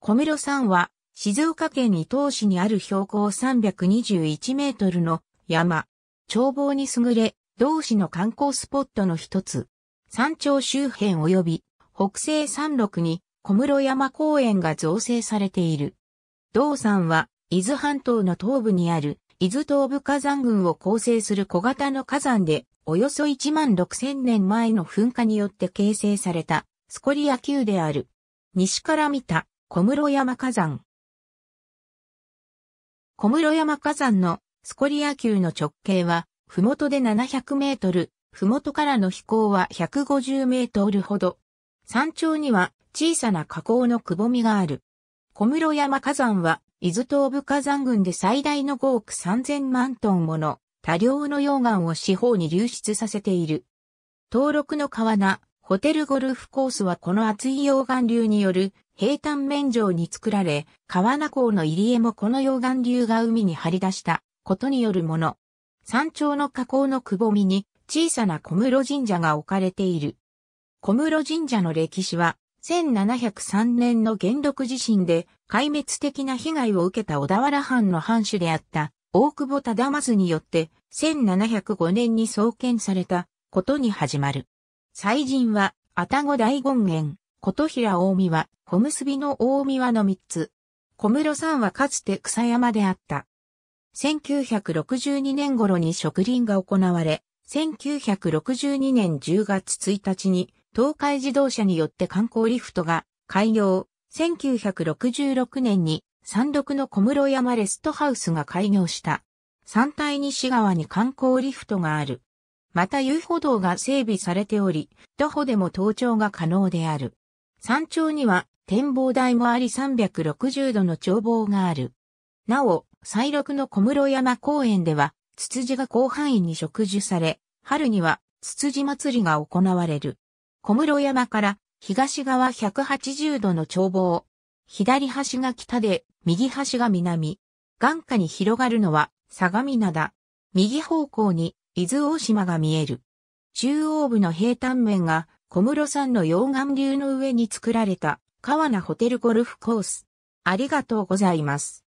小室山は、静岡県伊東市にある標高321メートルの山。眺望に優れ、同市の観光スポットの一つ。山頂周辺及び北西山麓に小室山公園が造成されている。同山は、伊豆半島の東部にある、伊豆東部火山群を構成する小型の火山で、およそ1万6000年前の噴火によって形成された、スコリア級である。西から見た小室山火山。小室山火山のスコリア級の直径は、ふもとで700メートル、ふもとからの飛行は150メートルほど。山頂には小さな火口のくぼみがある。小室山火山は、伊豆東部火山群で最大の5億3000万トンもの多量の溶岩を四方に流出させている。登録の川名、ホテルゴルフコースはこの厚い溶岩流による平坦面上に作られ、川名港の入り江もこの溶岩流が海に張り出したことによるもの。山頂の河口のくぼみに小さな小室神社が置かれている。小室神社の歴史は、1703年の元禄地震で壊滅的な被害を受けた小田原藩の藩主であった大久保忠正によって1705年に創建されたことに始まる。祭神は、たご大権現、琴平大見は、小結びの大見はの3つ。小室さんはかつて草山であった。1962年頃に植林が行われ、1962年10月1日に東海自動車によって観光リフトが開業。1966年に山麓の小室山レストハウスが開業した。山体西側に観光リフトがある。また遊歩道が整備されており、徒歩でも登頂が可能である。山頂には展望台もあり360度の眺望がある。なお、最録の小室山公園では、ツツジが広範囲に植樹され、春にはツツジ祭りが行われる。小室山から東側180度の眺望。左端が北で、右端が南。眼下に広がるのは相模灘。右方向に伊豆大島が見える。中央部の平坦面が小室さんの溶岩流の上に作られた川名ホテルゴルフコース。ありがとうございます。